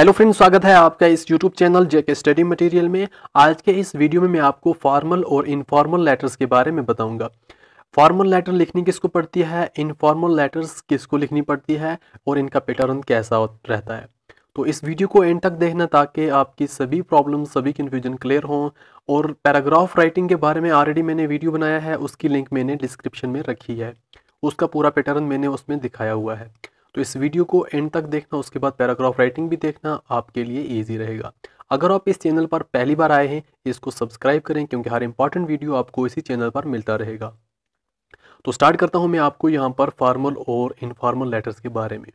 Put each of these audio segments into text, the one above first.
hello friends स्वागत है आपका इस YouTube channel JK study material में आज के इस वीडियो में मैं आपको फॉर्मल और इनफॉर्मल लेटर्स के बारे में बताऊंगा फॉर्मल लेटर लिखनी किसको पड़ती है इनफॉर्मल लेटर्स किसको लिखनी पड़ती है और इनका पैटर्न कैसा रहता है तो इस वीडियो को एंड तक देखना ताकि आपकी सभी प्रॉब्लम सभी कन्फ्यूजन क्लियर हों और पैराग्राफ राइटिंग के बारे में ऑलरेडी मैंने वीडियो बनाया है उसकी लिंक मैंने डिस्क्रिप्शन में रखी है उसका पूरा पैटर्न मैंने उसमें दिखाया हुआ है तो इस वीडियो को एंड तक देखना उसके बाद पैराग्राफ राइटिंग भी देखना आपके लिए ईजी रहेगा अगर आप इस चैनल पर पहली बार आए हैं इसको सब्सक्राइब करें क्योंकि हर इंपॉर्टेंट वीडियो आपको इसी चैनल पर मिलता रहेगा तो स्टार्ट करता हूं मैं आपको यहाँ पर फॉर्मल और इनफॉर्मल लेटर्स के बारे में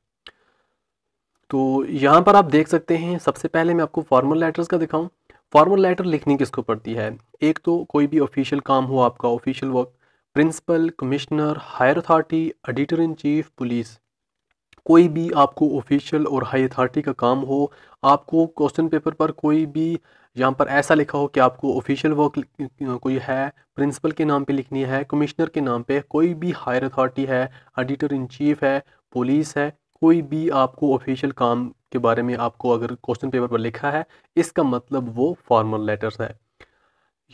तो यहाँ पर आप देख सकते हैं सबसे पहले मैं आपको फॉर्मल लेटर्स का दिखाऊं फॉर्मल लेटर लिखनी किसको पड़ती है एक तो कोई भी ऑफिशियल काम हो आपका official work principal commissioner higher authority editor in chief police कोई भी आपको ऑफिशियल और हाई अथॉरिटी का काम हो आपको क्वेश्चन पेपर पर कोई भी यहाँ पर ऐसा लिखा हो कि आपको ऑफिशियल वर्क कोई है प्रिंसिपल के नाम पे लिखनी है कमिश्नर के नाम पे कोई भी हायर अथॉरिटी है एडिटर इन चीफ है पुलिस है कोई भी आपको ऑफिशियल काम के बारे में आपको अगर क्वेश्चन पेपर पर लिखा है इसका मतलब वो फॉर्मल लेटर्स है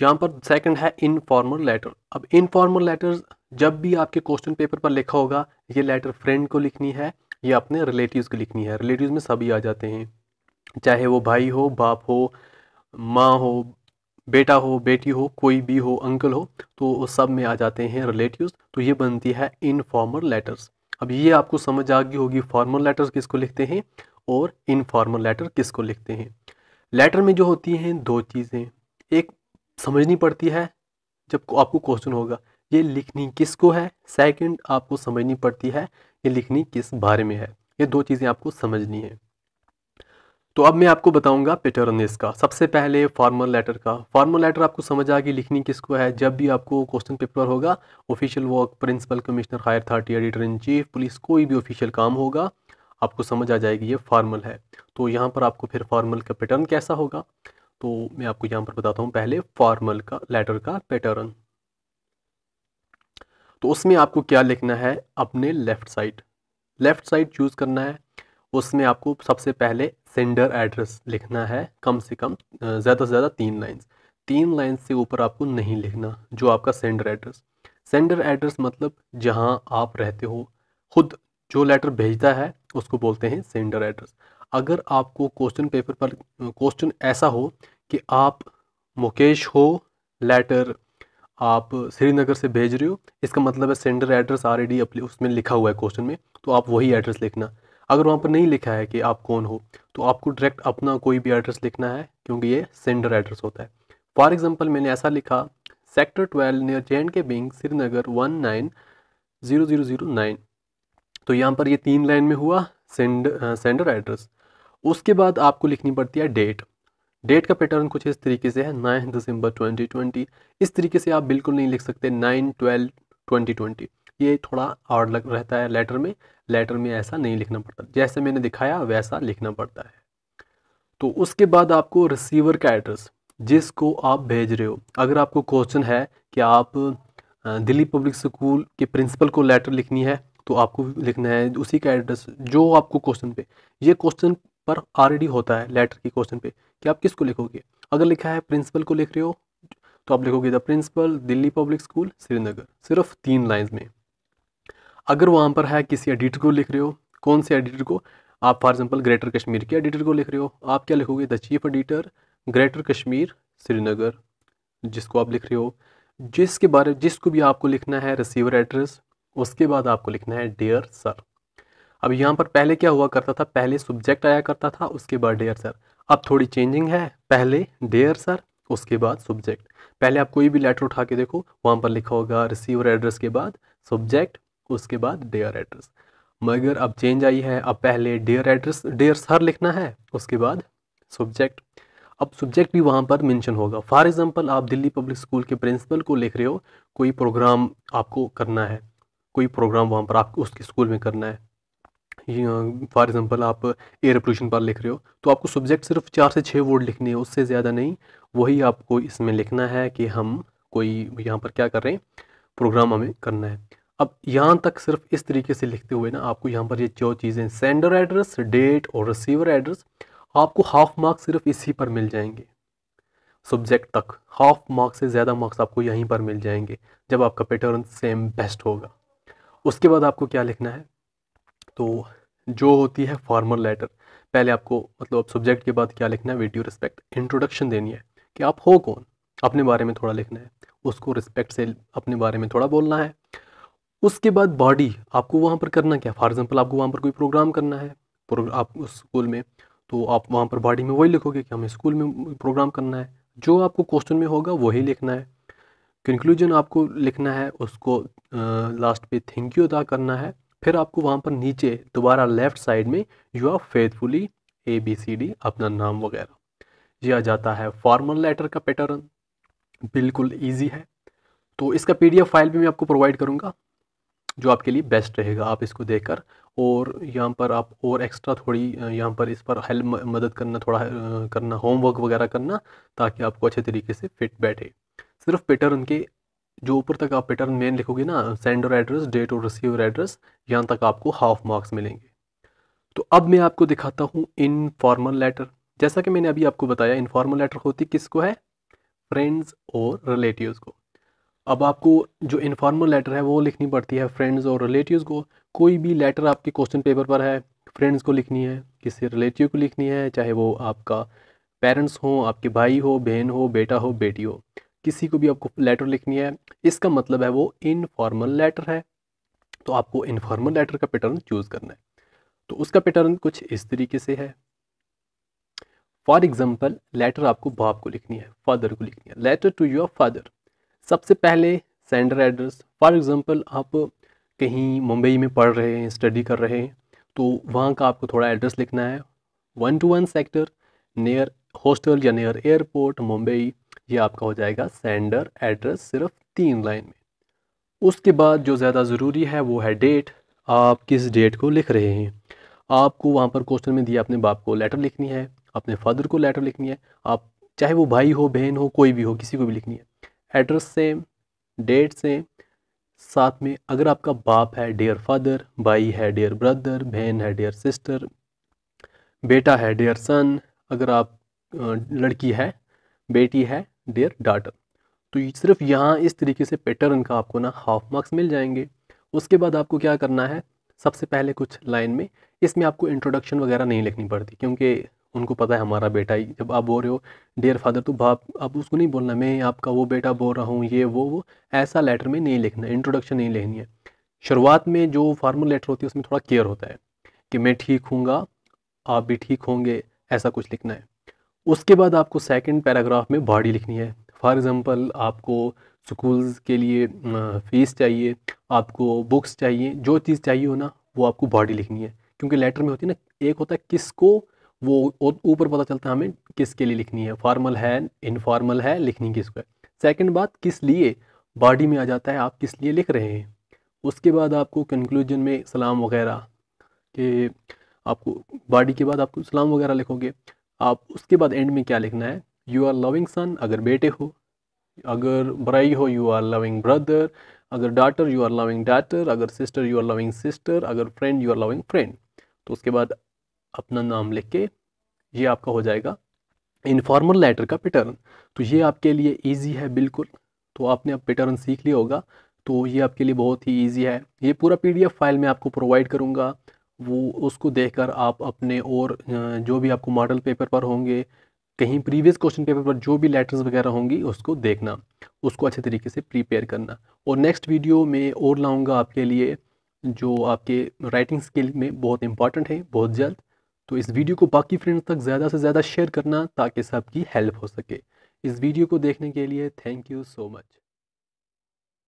यहाँ पर सेकंड है इनफॉर्मल लेटर अब इनफॉर्मल लेटर्स जब भी आपके क्वेश्चन पेपर पर लिखा होगा ये लेटर फ्रेंड को लिखनी है ये अपने रिलेटिव्स को लिखनी है रिलेटिव्स में सभी आ जाते हैं चाहे वो भाई हो बाप हो माँ हो बेटा हो बेटी हो कोई भी हो अंकल हो तो सब में आ जाते हैं रिलेटिव्स तो ये बनती है इनफॉर्मल लेटर्स अब ये आपको समझ आ गई होगी फॉर्मल लेटर्स किसको लिखते हैं और इनफॉर्मल लेटर किसको लिखते हैं लेटर में जो होती हैं दो चीज़ें एक समझनी पड़ती है जब आपको क्वेश्चन होगा ये लिखनी किसको है सेकंड आपको समझनी पड़ती है ये लिखनी किस बारे में है ये दो चीज़ें आपको समझनी है तो अब मैं आपको बताऊंगा पैटर्न इसका सबसे पहले फॉर्मल लेटर का फॉर्मल लेटर आपको समझ आ गई लिखनी किसको है जब भी आपको क्वेश्चन पेपर होगा official work principal commissioner higher authority editor in chief police कोई भी ऑफिशियल काम होगा आपको समझ आ जाएगी ये फॉर्मल है तो यहाँ पर आपको फिर फॉर्मल का पैटर्न कैसा होगा तो मैं आपको यहाँ पर बताता हूँ पहले फार्मल का लेटर का पैटर्न तो उसमें आपको क्या लिखना है अपने left side left side choose करना है उसमें आपको सबसे पहले सेंडर एड्रेस लिखना है कम से कम ज़्यादा से ज़्यादा तीन लाइन्स तीन लाइन से ऊपर आपको नहीं लिखना जो आपका सेंडर एड्रेस सेंडर एड्रेस मतलब जहाँ आप रहते हो खुद जो लेटर भेजता है उसको बोलते हैं सेंडर एड्रेस अगर आपको क्वेश्चन पेपर पर क्वेश्चन ऐसा हो कि आप मुकेश हो लेटर आप श्रीनगर से भेज रहे हो इसका मतलब है सेंडर एड्रेस ऑलरेडी अपने उसमें लिखा हुआ है क्वेश्चन में तो आप वही एड्रेस लिखना अगर वहाँ पर नहीं लिखा है कि आप कौन हो तो आपको डायरेक्ट अपना कोई भी एड्रेस लिखना है क्योंकि ये सेंडर एड्रेस होता है फॉर एग्जाम्पल मैंने ऐसा लिखा sector twelve near J and K bank Srinagar one nine zero zero zero nine तो यहाँ पर ये तीन लाइन में हुआ सेंड सेंडर एड्रेस उसके बाद आपको लिखनी पड़ती है डेट डेट का पैटर्न कुछ इस तरीके से है नाइन दिसंबर 2020 इस तरीके से आप बिल्कुल नहीं लिख सकते नाइन ट्वेल्व ट्वेंटी ये थोड़ा हार्ड लग रहता है लेटर में लेटर में ऐसा नहीं लिखना पड़ता जैसे मैंने दिखाया वैसा लिखना पड़ता है तो उसके बाद आपको रिसीवर का एड्रेस जिसको आप भेज रहे हो अगर आपको क्वेश्चन है कि आप दिल्ली पब्लिक स्कूल के प्रिंसिपल को लेटर लिखनी है तो आपको लिखना है उसी का एड्रेस जो आपको क्वेश्चन पे ये क्वेश्चन पर ऑलरेडी होता है लेटर के क्वेश्चन पे कि आप किसको लिखोगे अगर लिखा है प्रिंसिपल को लिख रहे हो तो आप लिखोगे the principal Delhi public school Srinagar सिर्फ तीन लाइन्स में अगर वहाँ पर है किसी एडिटर को लिख रहे हो कौन से एडिटर को आप फॉर एग्जाम्पल ग्रेटर कश्मीर के एडिटर को लिख रहे हो आप क्या लिखोगे the chief editor greater Kashmir Srinagar जिसको आप लिख रहे हो जिसके बारे जिसको भी आपको लिखना है रिसीवर एड्रेस उसके बाद आपको लिखना है डेयर सर अब यहाँ पर पहले क्या हुआ करता था पहले सब्जेक्ट आया करता था उसके बाद डेयर सर अब थोड़ी चेंजिंग है पहले देयर सर उसके बाद सब्जेक्ट पहले आप कोई भी लेटर उठा के देखो वहाँ पर लिखा होगा रिसीवर एड्रेस के बाद सब्जेक्ट उसके बाद डेयर एड्रेस मगर अब चेंज आई है अब पहले डेयर एड्रेस डेयर सर लिखना है उसके बाद सब्जेक्ट अब सब्जेक्ट भी वहाँ पर मेंशन होगा फॉर एग्जांपल आप दिल्ली पब्लिक स्कूल के प्रिंसिपल को लिख रहे हो कोई प्रोग्राम आपको करना है कोई प्रोग्राम वहाँ पर आप उसके स्कूल में करना है फॉर एग्जांपल आप एयर पोल्यूशन पर लिख रहे हो तो आपको सब्जेक्ट सिर्फ चार से छः वर्ड लिखने हैं उससे ज़्यादा नहीं वही आपको इसमें लिखना है कि हम कोई यहाँ पर क्या कर रहे हैं प्रोग्राम हमें करना है अब यहाँ तक सिर्फ इस तरीके से लिखते हुए ना आपको यहाँ पर ये जो चीज़ें सेंडर एड्रेस डेट और रिसीवर एड्रेस आपको हाफ मार्क्स सिर्फ इसी पर मिल जाएंगे सब्जेक्ट तक हाफ मार्क्स से ज़्यादा मार्क्स आपको यहीं पर मिल जाएंगे जब आपका पैटर्न सेम बेस्ट होगा उसके बाद आपको क्या लिखना है तो जो होती है फॉर्मल लेटर पहले आपको मतलब सब्जेक्ट के बाद क्या लिखना है वीडियो रिस्पेक्ट इंट्रोडक्शन देनी है कि आप हो कौन अपने बारे में थोड़ा लिखना है उसको रिस्पेक्ट से अपने बारे में थोड़ा बोलना है उसके बाद बॉडी आपको वहाँ पर करना क्या फॉर एग्ज़ाम्पल आपको वहाँ पर कोई प्रोग्राम करना है आप उस स्कूल में तो आप वहाँ पर बॉडी में वही लिखोगे कि हमें स्कूल में प्रोग्राम करना है जो आपको क्वेश्चन में होगा वही लिखना है कंक्लूजन आपको लिखना है उसको लास्ट पे थैंक यू अदा करना है फिर आपको वहाँ पर नीचे दोबारा लेफ्ट साइड में yours faithfully A B C D अपना नाम वगैरह ये आ जाता है फॉर्मल लेटर का पैटर्न बिल्कुल ईजी है तो इसका पी फाइल भी मैं आपको प्रोवाइड करूँगा जो आपके लिए बेस्ट रहेगा आप इसको देखकर और यहाँ पर आप और एक्स्ट्रा थोड़ी यहाँ पर इस पर हेल्प मदद करना थोड़ा करना होमवर्क वगैरह करना ताकि आपको अच्छे तरीके से फिट बैठे सिर्फ पैटर्न के जो ऊपर तक आप पैटर्न मेन लिखोगे ना सेंडर एड्रेस डेट और रिसीवर एड्रेस यहाँ तक आपको हाफ मार्क्स मिलेंगे तो अब मैं आपको दिखाता हूँ इनफॉर्मल लेटर जैसा कि मैंने अभी आपको बताया इनफॉर्मल लेटर होती किसको है फ्रेंड्स और रिलेटिव्स को अब आपको जो इनफॉर्मल लेटर है वो लिखनी पड़ती है फ्रेंड्स और रिलेटिव्स को कोई भी लेटर आपके क्वेश्चन पेपर पर है फ्रेंड्स को लिखनी है किसी रिलेटिव को लिखनी है चाहे वो आपका पेरेंट्स हो आपके भाई हो बहन हो बेटा हो बेटी हो किसी को भी आपको लेटर लिखनी है इसका मतलब है वो इनफॉर्मल लेटर है तो आपको इनफॉर्मल लेटर का पैटर्न चूज़ करना है तो उसका पैटर्न कुछ इस तरीके से है फॉर एग्जाम्पल लेटर आपको बाप को लिखनी है फादर को लिखनी है लेटर टू योर फादर सबसे पहले सेंडर एड्रेस फॉर एग्ज़ाम्पल आप कहीं मुंबई में पढ़ रहे हैं स्टडी कर रहे हैं तो वहाँ का आपको थोड़ा एड्रेस लिखना है one two one sector near hostel या नियर एयरपोर्ट मुंबई ये आपका हो जाएगा सेंडर एड्रेस सिर्फ तीन लाइन में उसके बाद जो ज़्यादा ज़रूरी है वो है डेट आप किस डेट को लिख रहे हैं आपको वहाँ पर क्वेश्चन में दिया अपने बाप को लेटर लिखनी है अपने फादर को लेटर लिखनी है आप चाहे वो भाई हो बहन हो कोई भी हो किसी को भी लिखनी है एड्रेस सेम डेट सेम साथ में अगर आपका बाप है डियर फादर भाई है डियर ब्रदर बहन है डियर सिस्टर बेटा है डियर सन अगर आप लड़की है बेटी है देयर डाटा तो सिर्फ यहाँ इस तरीके से पैटर्न का आपको ना हाफ मार्क्स मिल जाएंगे उसके बाद आपको क्या करना है सबसे पहले कुछ लाइन में इसमें आपको इंट्रोडक्शन वगैरह नहीं लिखनी पड़ती क्योंकि उनको पता है हमारा बेटा ही जब आप बोल रहे हो डियर फादर तो बाप आप उसको नहीं बोलना मैं आपका वो बेटा बोल रहा हूँ ये वो वो ऐसा लेटर में नहीं लिखना इंट्रोडक्शन नहीं लिखनी है शुरुआत में जो फार्मल लेटर होती है उसमें थोड़ा केयर होता है कि मैं ठीक हूँगा आप भी ठीक होंगे ऐसा कुछ लिखना है उसके बाद आपको सेकंड पैराग्राफ में बॉडी लिखनी है फॉर एग्ज़ाम्पल आपको स्कूल्स के लिए फ़ीस चाहिए आपको बुक्स चाहिए जो चीज़ चाहिए हो ना वो आपको बॉडी लिखनी है क्योंकि लेटर में होती है ना एक होता है को वो ऊपर पता चलता है हमें किसके लिए लिखनी है फॉर्मल है इनफॉर्मल है लिखनी किसको है सेकेंड बात किस लिए बॉडी में आ जाता है आप किस लिए लिख रहे हैं उसके बाद आपको कंक्लूजन में सलाम वगैरह के आपको बॉडी के बाद आपको सलाम वगैरह लिखोगे आप उसके बाद एंड में क्या लिखना है यू आर लविंग सन अगर बेटे हो अगर ब्राई हो यू आर लविंग ब्रदर अगर daughter your loving daughter अगर sister your loving sister अगर friend your loving friend तो उसके बाद अपना नाम लिख के ये आपका हो जाएगा इनफॉर्मल लेटर का पैटर्न तो ये आपके लिए ईजी है बिल्कुल तो आपने अब पैटर्न सीख लिया होगा तो ये आपके लिए बहुत ही ईजी है ये पूरा पीडीएफ फाइल मैं आपको प्रोवाइड करूँगा वो उसको देखकर आप अपने और जो भी आपको मॉडल पेपर पर होंगे कहीं प्रीवियस क्वेश्चन पेपर पर जो भी लेटर्स वगैरह होंगी उसको देखना उसको अच्छे तरीके से प्रिपेयर करना और नेक्स्ट वीडियो में और लाऊंगा आपके लिए जो आपके राइटिंग स्किल में बहुत इंपॉर्टेंट है बहुत जल्द तो इस वीडियो को बाकी फ्रेंड्स तक ज़्यादा से ज़्यादा शेयर करना ताकि सबकी हेल्प हो सके इस वीडियो को देखने के लिए थैंक यू सो मच